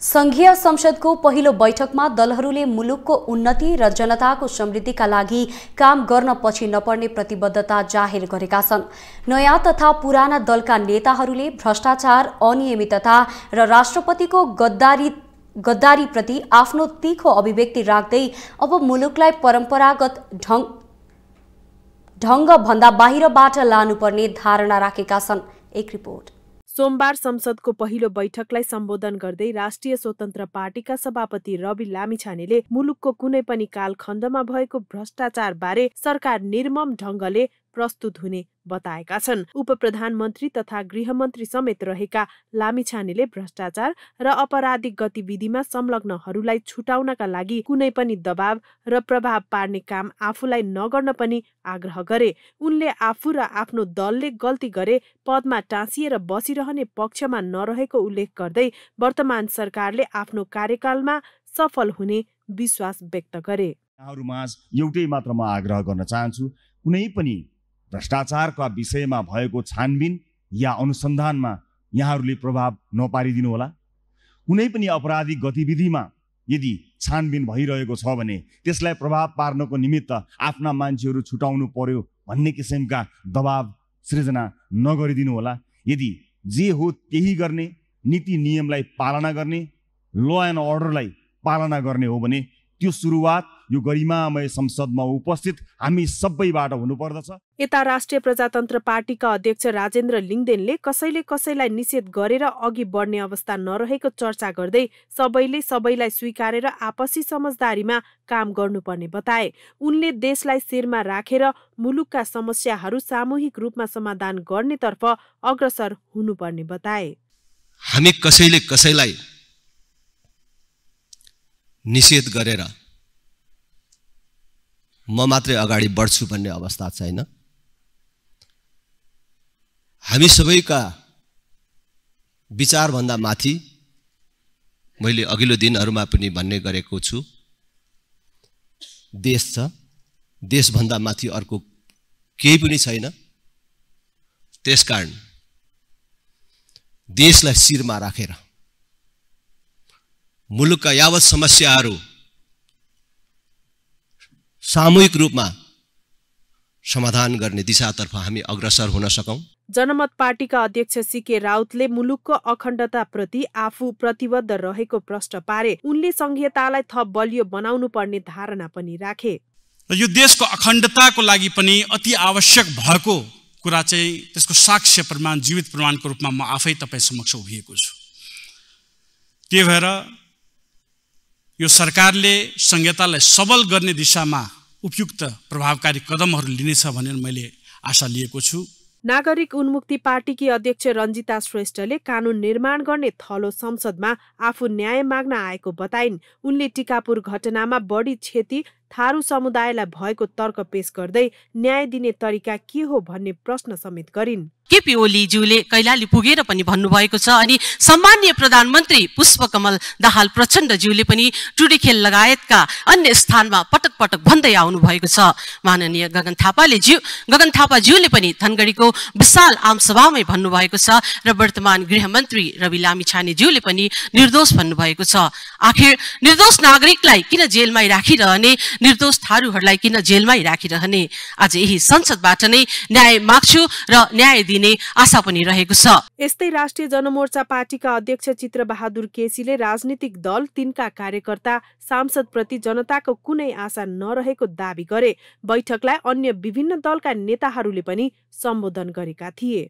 संघीय संसदको पहिलो बैठकमा दलहरूले मुलुकको उन्नति र जनताको समृद्धिका लागि काम गर्न पछि नपर्ने प्रतिबद्धता जाहेर गरेका छन् नयाँ तथा पुराना दलका नेताहरूले भ्रष्टाचार अनियमितता र राष्ट्रपतिको गद्दारी गद्दारीप्रति आफ्नो तीखो अभिव्यक्ति राख्दै अब मुलुकलाई परम्परागत ढङ ढङ्गभन्दा बाहिरबाट लानुपर्ने धारणा राखेका छन् एक रिपोर्ट सोमबार संसदको पहिलो बैठकलाई सम्बोधन गर्दै राष्ट्रिय स्वतन्त्र पार्टीका सभापति रवि लामिछानेले मुलुकको कुनै पनि कालखण्डमा भएको भ्रष्टाचार बारे सरकार निर्मम ढङ्गले प्रस्तुत हुने बताएका छन् उप प्रधानमन्त्री तथा गृहमन्त्री समेत रहेका लामिछानेले भ्रष्टाचार र अपराधिक गतिविधिमा संलग्नहरूलाई छुटाउनका लागि कुनै पनि दबाव र प्रभाव पार्ने काम आफूलाई नगर्न पनि आग्रह गरे उनले आफू र आफ्नो दलले गल्ती गरे पदमा टाँसिएर बसिरहने पक्षमा नरहेको उल्लेख गर्दै वर्तमान सरकारले आफ्नो कार्यकालमा सफल हुने विश्वास व्यक्त गरे एउटै मात्र म आग्रह गर्न चाहन्छु कुनै पनि भ्रष्टाचारका विषयमा भएको छानबिन या अनुसन्धानमा यहाँहरूले प्रभाव नपारिदिनुहोला कुनै पनि अपराधिक गतिविधिमा यदि छानबिन भइरहेको छ भने त्यसलाई प्रभाव पार्नको निमित्त आफ्ना मान्छेहरू छुटाउनु पर्यो भन्ने किसिमका दबाव सृजना होला यदि जे हो त्यही गर्ने नीति नियमलाई पालना गर्ने ल एन्ड अर्डरलाई पालना गर्ने हो भने त्यो सुरुवात यो गरिमामय संसदमा उपस्थित हामी सबैबाट हुनुपर्दछ यता राष्ट्रिय प्रजातन्त्र पार्टीका अध्यक्ष राजेन्द्र लिङ्गदेनले कसैले कसैलाई निषेध गरेर अघि बढ्ने अवस्था नरहेको चर्चा गर्दै सबैले सबैलाई स्वीकारेर आपसी समझदारीमा काम गर्नुपर्ने बताए उनले देशलाई शिरमा राखेर मुलुकका समस्याहरू सामूहिक रूपमा समाधान गर्नेतर्फ अग्रसर हुनुपर्ने बताए हामी कसैले कसैलाई निषेध गरेर म मात्रै अगाडि बढ्छु भन्ने अवस्था छैन हामी सबैका विचारभन्दा माथि मैले अघिल्लो दिनहरूमा पनि भन्ने गरेको छु देश छ देशभन्दा माथि अर्को केही पनि छैन त्यसकारण देशलाई शिरमा राखेर मुलुकका यावत समस्याहरू सामूहिक रूपमा समाधान गर्ने दिशातर्फ हामी अग्रसर हुन सकौँ जनमत पार्टीका अध्यक्ष सीके राउतले मुलुकको अखण्डताप्रति आफू प्रतिबद्ध रहेको प्रश्न पारे उनले संहितालाई थप बलियो बनाउनु पर्ने धारणा पनि राखे र यो देशको अखण्डताको लागि पनि अति आवश्यक भएको कुरा चाहिँ त्यसको साक्ष्य प्रमाण जीवित प्रमाणको रूपमा म आफै तपाईँ समक्ष उभिएको छु त्यही भएर यो सरकारले संहितालाई सबल गर्ने दिशामा उपयुक्त प्रभावकारी कदमहरू लिनेछ भनेर मैले आशा लिएको छु नागरिक उन्मुक्ति पार्टीकी अध्यक्ष रञ्जिता श्रेष्ठले कानून निर्माण गर्ने थलो संसदमा आफू न्याय माग्न आएको बताइन् उनले टिकापुर घटनामा बढी क्षति थारू समुदायलाई भएको तर्क पेश गर्दै न्याय दिने तरिका के हो भन्ने प्रश्न समेत गरिन् केपी ओलीज्यूले कैलाली पुगेर पनि भन्नुभएको छ अनि सम्मान्य प्रधानमन्त्री पुष्पकमल दाहाल प्रचण्डज्यूले पनि टुडेखेल लगायतका अन्य स्थानमा पटक पटक भन्दै आउनु भएको छ माननीय गगन थापाले ज्यू गगन थापाज्यूले पनि धनगढीको विशाल आमसभामै भन्नुभएको छ र वर्तमान गृह मन्त्री रवि लामिछानेज्यूले पनि निर्दोष भन्नुभएको छ आखिर निर्दोष नागरिकलाई किन जेलमै राखिरहने निर्दोष थारूहरूलाई किन जेलमै राखिरहने आज यही संसदबाट नै न्याय माग्छु र न्याय दिने आशा पनि रहेको छ यस्तै राष्ट्रिय जनमोर्चा पार्टीका अध्यक्ष चित्र बहादुर केसीले राजनीतिक दल तिनका कार्यकर्ता सांसद प्रति जनताको कुनै आशा नरहेको दावी गरे बैठकलाई अन्य विभिन्न दलका नेताहरूले पनि सम्बोधन गरेका थिए